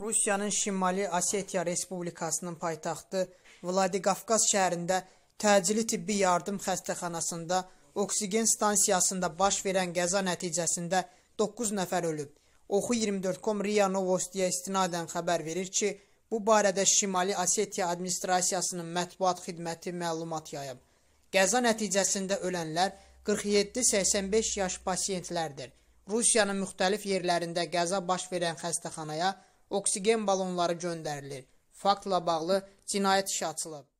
Rusiyanın Şimali Osetiya Respublikasının paytaxtı Vladikavkaz şəhərində təcili tibbi yardım xəstəxanasında oksigen stansiyasında baş verən qəza nəticəsində 9 nəfər ölüb. Oxu 24.com RIA Novostiyə istinadən xəbər verir ki, bu barədə Şimali Osetiya administrasiyasının mətbuat xidməti məlumat yayıb. Qəza nəticəsində ölənlər 47-85 yaş pasiyentlərdir. Rusiyanın müxtəlif yerlərində qəza baş verən xəstəxanaya oksigen balonları göndərilir. Faktla bağlı cinayət işi açılıb.